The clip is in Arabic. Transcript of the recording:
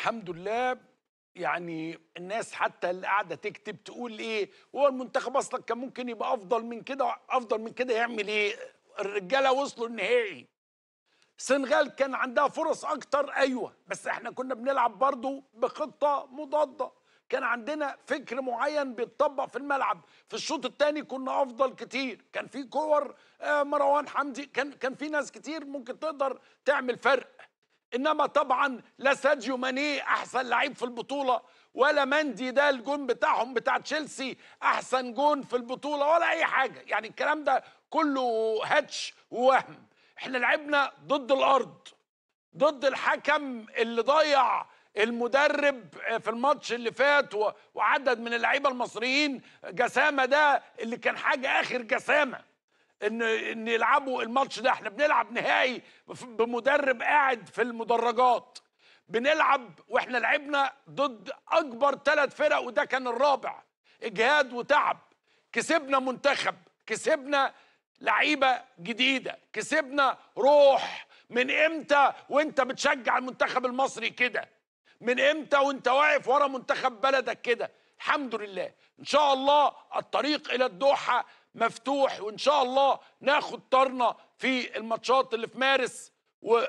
الحمد لله يعني الناس حتى اللي قاعده تكتب تقول ايه هو المنتخب اصلا كان ممكن يبقى افضل من كده افضل من كده يعمل ايه الرجاله وصلوا النهائي السنغال كان عندها فرص اكتر ايوه بس احنا كنا بنلعب برضو بخطه مضاده كان عندنا فكر معين بيتطبق في الملعب في الشوط الثاني كنا افضل كتير كان في كور آه، مروان حمدي كان كان في ناس كتير ممكن تقدر تعمل فرق انما طبعا لا ساديو ماني احسن لعيب في البطوله ولا مندي ده الجون بتاعهم بتاع تشيلسي احسن جون في البطوله ولا اي حاجه يعني الكلام ده كله هاتش ووهم احنا لعبنا ضد الارض ضد الحكم اللي ضيع المدرب في الماتش اللي فات وعدد من اللعيبه المصريين جسامه ده اللي كان حاجه اخر جسامه ان ان يلعبوا الماتش ده احنا بنلعب نهائي بمدرب قاعد في المدرجات بنلعب واحنا لعبنا ضد اكبر ثلاث فرق وده كان الرابع اجهاد وتعب كسبنا منتخب كسبنا لعيبه جديده كسبنا روح من امتى وانت بتشجع المنتخب المصري كده من امتى وانت واقف ورا منتخب بلدك كده الحمد لله ان شاء الله الطريق الى الدوحه مفتوح وان شاء الله ناخد طرنا في الماتشات اللي في مارس و